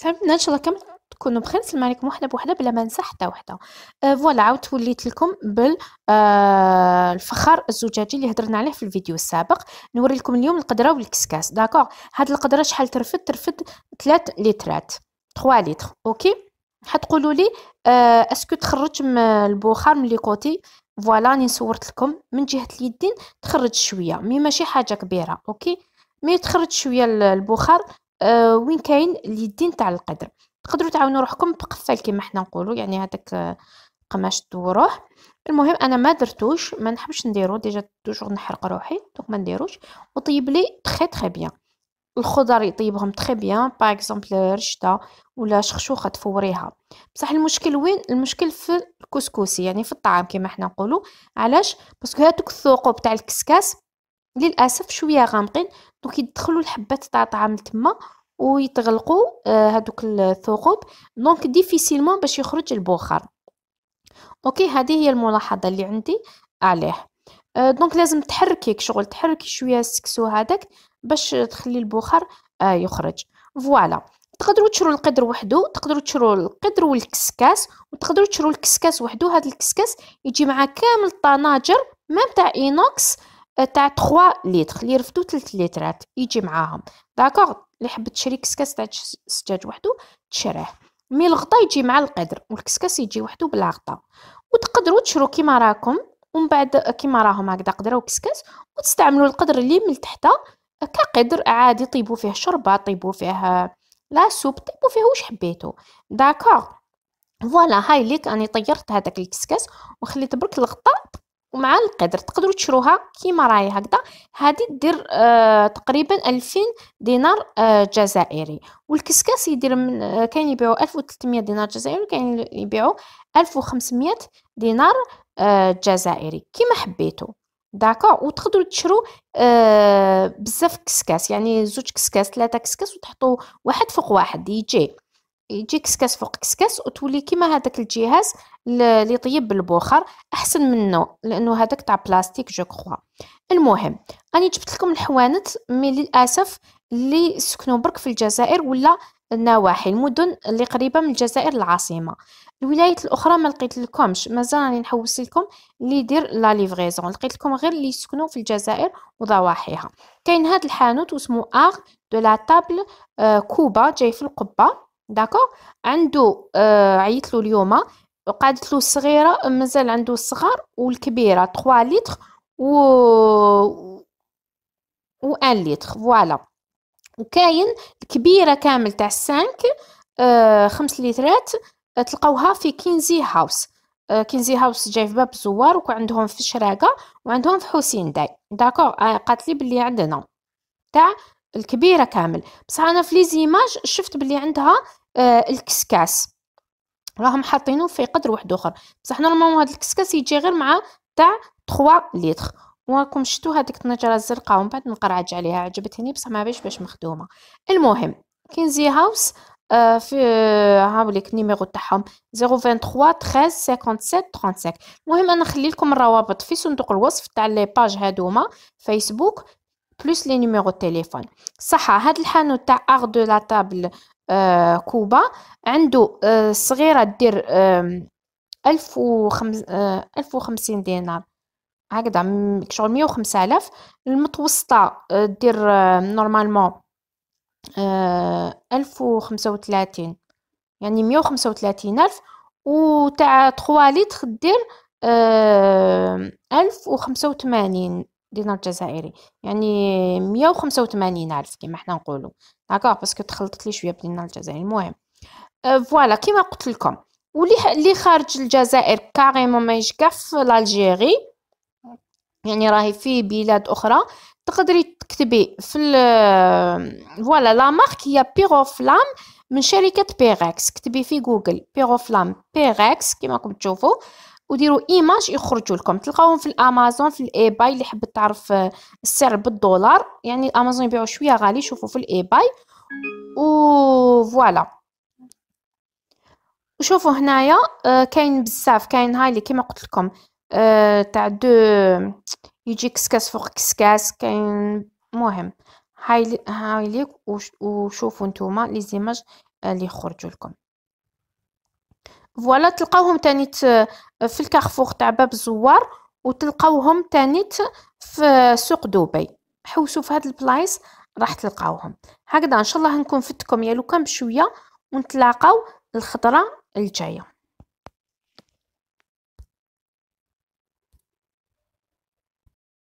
فهمتنا ان شاء الله كامل تكونوا بخير نسلم عليكم وحده بوحده بلا ما ننسى حتى وحده آه، فوالا عاود وليت لكم بال آه، الفخار الزجاجي اللي هضرنا عليه في الفيديو السابق نوري لكم اليوم القدره والكسكاس داكوغ هاد القدره شحال ترفد ترفد 3 لترات 3 لتر اوكي حتقولوا لي آه، اسكو تخرج من البخار من لي كوتي فوالا راني صورت لكم من جهه اليدين تخرج شويه مي ماشي حاجه كبيره اوكي مي تخرج شويه البخار آه، وين كاين اليدين تاع القدر تقدروا تعاونوا روحكم بقفال كما حنا نقولوا يعني هذاك قماش دوروه المهم انا ما درتوش ما نحبش نديرو ديجا توجور نحرق روحي دونك ما نديروش وطيب لي تري تري بيان الخضر يطيبهم تري بيان باغ اكزومبل رشتا ولا شخشوخه تفوريها بصح المشكل وين المشكل في الكسكسي يعني في الطعام كما حنا نقولوا علاش باسكو هادوك الثقوب تاع الكسكاس للاسف شويه غامقين دونك يدخلوا الحبات تاع طعام تما ويتغلقوا هذوك آه، الثقوب دونك ديفيسيلمون باش يخرج البخار اوكي هذه هي الملاحظه اللي عندي عليه آه، دونك لازم تحركي شغل تحركي شويه السكسو هذاك باش تخلي البخار آه، يخرج فوالا تقدروا تشرو القدر وحده تقدروا تشرو القدر والكسكاس وتقدروا تشرو الكسكاس وحده هذا الكسكاس يجي معاه كامل الطناجر مام تاع اينوكس تاع 3 لتر اللي رفدو 3 لترات يجي معاهم داكوغ اللي حب تشري كسكس تاع السجاج وحدو تشريه مي الغطا يجي مع القدر والكسكس يجي وحدو بلا غطا وتقدروا تشرو كيما راكم ومن بعد كيما راهم هكذا قدره وكسكس وتستعملوا القدر اللي من تحت كقدر عادي طيبوا فيه شربه طيبوا فيه آه، لا سوب طيبوا فيه واش حبيتو داكوغ فوالا هاي ليك اني طيرت هذاك الكسكس وخليت برك الغطا ومع القدر تقدروا تشروها كيما راهي هكذا هذه دير آه تقريبا 2000 دينار آه جزائري والكسكاس يدير من آه كاين يبيعوا 1300 دينار جزائري وكاين يبيعوا 1500 دينار آه جزائري كيما حبيتو داكور وتقدروا تشرو آه بزاف كسكاس يعني زوج كسكاس ثلاثه كسكاس وتحطوا واحد فوق واحد يجي يجي كسكاس فوق كسكاس وتولي كيما هذاك الجهاز اللي طيب بالبخار احسن منه لانه هذاك تاع بلاستيك جو كخوا المهم راني جبت لكم الحوانت مي للاسف اللي سكنوا برك في الجزائر ولا النواحي المدن اللي قريبه من الجزائر العاصمه الولايات الاخرى ما لقيت لكمش مازال راني نحوس لكم اللي يدير لا ليفريزون لقيت لكم غير اللي يسكنوا في الجزائر وضواحيها كاين هذا الحانوت واسمه ار دو لا تابل كوبا جاي في القبه داكوغ عندو آه عيطلو اليوم آه. قادتلو له الصغيره مازال عندو الصغار والكبيره 3 لتر و و 1 لتر فوالا وكاين الكبيره كامل تاع 5 آه 5 لترات تلقاوها في كينزي هاوس كينزي هاوس جاي في باب الزوار وعندهم في الشراقه وعندهم في حسين داي داكوغ آه قالت لي بلي عندنا تاع الكبيره كامل بصح انا في لي شفت بلي عندها آه الكسكاس راهم حاطينه في قدر واحد اخر بصح نورمالمون هذا الكسكاس يجي غير مع تاع 3 لتر وراكم شفتوا هذيك النجره الزرقاء ومن بعد نقرعج عليها عجبتني بصح ما باش باش مخدومه المهم كينزي هاوس آه في آه، هاوليك النيميرو تاعهم 023 13 57 35 المهم انا نخلي لكم الروابط في صندوق الوصف تاع لي باج هادوما فيسبوك بلوس لي نيميرو تيليفون صح هاد الحانوت تاع اغ دو لا تابل آه، كوبا عنده آه، صغيره دير 1050 ألف وخمس آه، ألف وخمسين دينار هكذا شغل مية المتوسطة دير نورمالمون 1035 ألف وخمسة يعني مية وخمسة تاع ألف تخوا لتر دير ألف وخمسة دينار جزائري يعني مية وخمسة وثمانين ألف كيما حنا نقولو داكوغ باسكو تخلطت لي شويه بالدينار الجزائري المهم آه، فوالا كيما قلت لكم واللي اللي خارج الجزائر كاريمون ما كاع في لالجيري يعني راهي في بلاد اخرى تقدري تكتبي في آه، فوالا لا مارك هي بيغوفلام من شركه بيغاكس كتبي في جوجل بيغوفلام بيغاكس كما راكم تشوفوا وديروا ايماج يخرجوا لكم تلقاوهم في الامازون في الايباي اللي حبت تعرف آه، السعر بالدولار يعني الامازون يبيعوا شويه غالي شوفوا في الايباي و فوالا وشوفوا هنايا آه، كاين بزاف كاين هاي اللي كيما قلت لكم آه، تاع دو يجي كسكاس فوق كسكاس كاين مهم هاي هاي ليك وشوفوا نتوما لي زيماج اللي يخرجوا لكم فوالا تلقاوهم تانيت آه، في الكارفور تاع باب الزوار وتلقاوهم تانيت في سوق دبي حوسوا في هاد البلايص راح تلقاوهم هكذا ان شاء الله نكون فدتكم يا لو كان بشويه ونتلاقاو الخضره الجايه